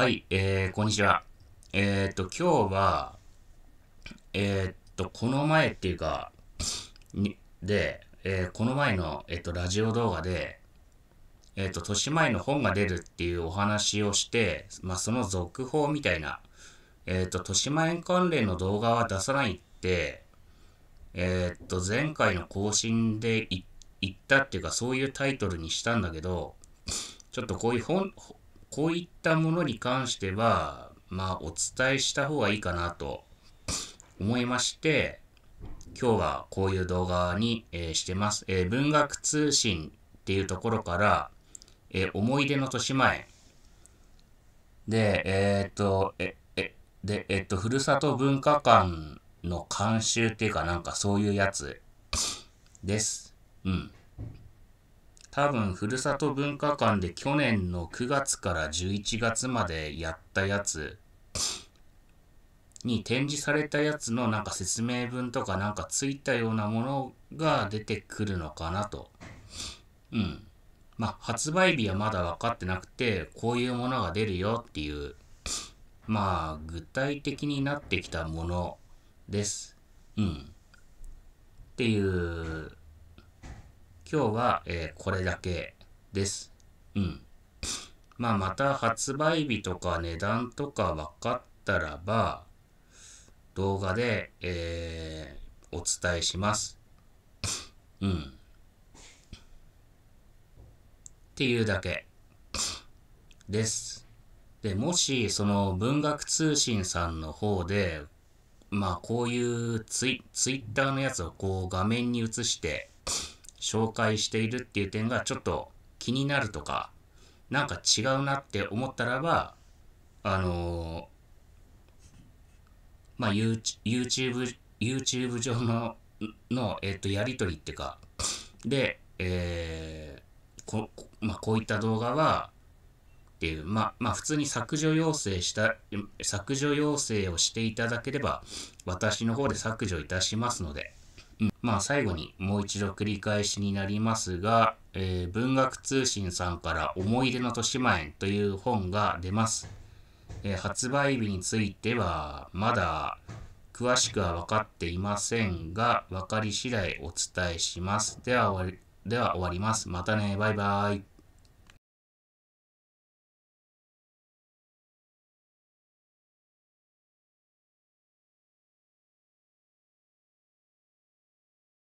はい、えー、こんにちは。えー、っと、今日は、えー、っと、この前っていうか、にで、えー、この前の、えっと、ラジオ動画で、えっと、年前の本が出るっていうお話をして、まあ、その続報みたいな、えっと、年前関連の動画は出さないって、えっと、前回の更新で言ったっていうか、そういうタイトルにしたんだけど、ちょっとこういう本、こういったものに関しては、まあ、お伝えした方がいいかなと思いまして、今日はこういう動画に、えー、してます、えー、文学通信っていうところから、えー、思い出の年前。で、えっと、え、え、で、えっと、ふるさと文化館の監修っていうかなんかそういうやつです。うん。多分ふるさと文化館で去年の9月から11月までやったやつに展示されたやつのなんか説明文とかなんかついたようなものが出てくるのかなと。うん。まあ、発売日はまだ分かってなくて、こういうものが出るよっていう、まあ、具体的になってきたものです。うん。っていう今日は、えー、これだけです。うん。まあ、また発売日とか値段とか分かったらば、動画で、えー、お伝えします。うん。っていうだけです。で、もし、その文学通信さんの方で、まあ、こういうツイツイッターのやつをこう画面に映して、紹介しているっていう点がちょっと気になるとかなんか違うなって思ったらばあのまあ YouTube, YouTube 上のの、えー、とやり取りっていうかで、えーこまあ、こういった動画はっていう、まあ、まあ普通に削除要請した削除要請をしていただければ私の方で削除いたしますのでまあ最後にもう一度繰り返しになりますが、えー、文学通信さんから「思い出の豊島園」という本が出ます、えー、発売日についてはまだ詳しくは分かっていませんが分かり次第お伝えしますでは終わりでは終わりますまたねバイバイ